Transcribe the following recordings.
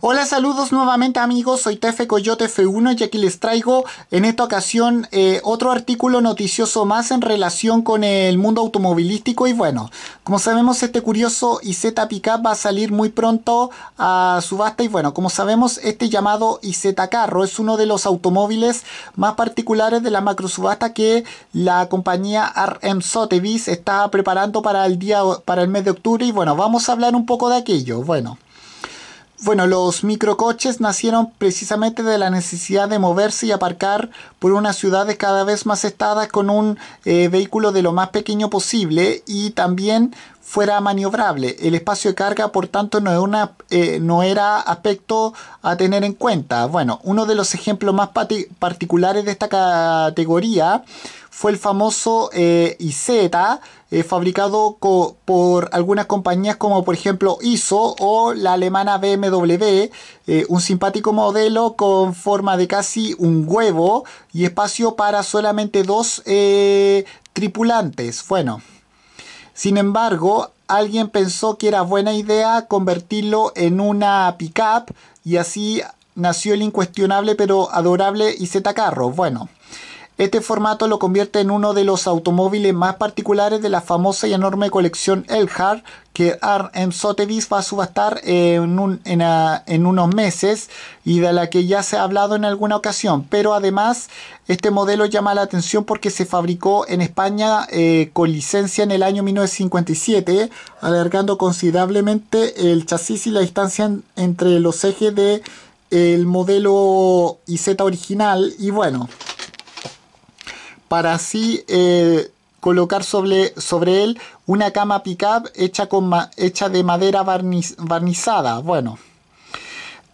Hola, saludos nuevamente amigos, soy Tefe Coyote F1 y aquí les traigo en esta ocasión eh, otro artículo noticioso más en relación con el mundo automovilístico y bueno, como sabemos este curioso IZ Pickup va a salir muy pronto a subasta y bueno, como sabemos este llamado IZ Carro es uno de los automóviles más particulares de la macro subasta que la compañía RM Sotheby's está preparando para el, día, para el mes de octubre y bueno, vamos a hablar un poco de aquello, bueno. Bueno, los microcoches nacieron precisamente de la necesidad de moverse y aparcar por unas ciudades cada vez más estadas con un eh, vehículo de lo más pequeño posible y también fuera maniobrable. El espacio de carga, por tanto, no, eh, no era aspecto a tener en cuenta. Bueno, uno de los ejemplos más particulares de esta categoría fue el famoso eh, IZ, eh, fabricado por algunas compañías como por ejemplo ISO o la alemana BMW, eh, un simpático modelo con forma de casi un huevo y espacio para solamente dos tripulantes. Bueno. Sin embargo, alguien pensó que era buena idea convertirlo en una pickup y así nació el incuestionable pero adorable IZ Carro. Bueno, este formato lo convierte en uno de los automóviles más particulares de la famosa y enorme colección Elhard que RM Sotheby's va a subastar en, unos meses y de la que ya se ha hablado en alguna ocasión. Pero además este modelo llama la atención porque se fabricó en España eh, con licencia en el año 1957, alargando considerablemente el chasis y la distancia entre los ejes del el modelo IZ original y bueno para así eh, colocar sobre, sobre, él una cama pickup hecha, con hecha de madera barnizada. Bueno,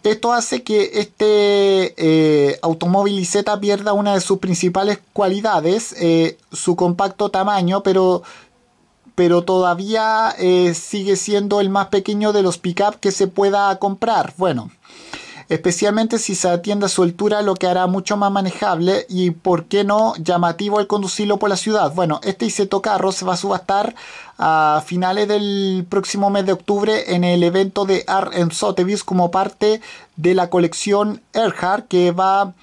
esto hace que este eh, automóvil Z pierda una de sus principales cualidades, eh, su compacto tamaño, pero, pero todavía eh, sigue siendo el más pequeño de los pickup que se pueda comprar. Bueno especialmente si se atiende a su altura, lo que hará mucho más manejable y, por qué no, llamativo al conducirlo por la ciudad. Bueno, este Iseto Carro se va a subastar a finales del próximo mes de octubre en el evento de Art en Sotheby's como parte de la colección Earhart que va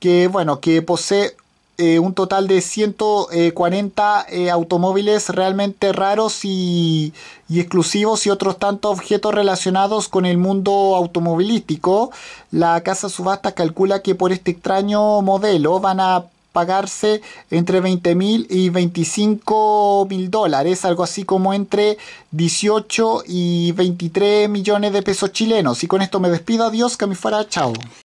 que bueno que posee eh, un total de 140 eh, automóviles realmente raros y, exclusivos y otros tantos objetos relacionados con el mundo automovilístico. La casa subasta calcula que por este extraño modelo van a pagarse entre 20 mil y 25 mil dólares, algo así como entre 18 y 23 millones de pesos chilenos. Y con esto me despido, adiós, que me fuera, chao.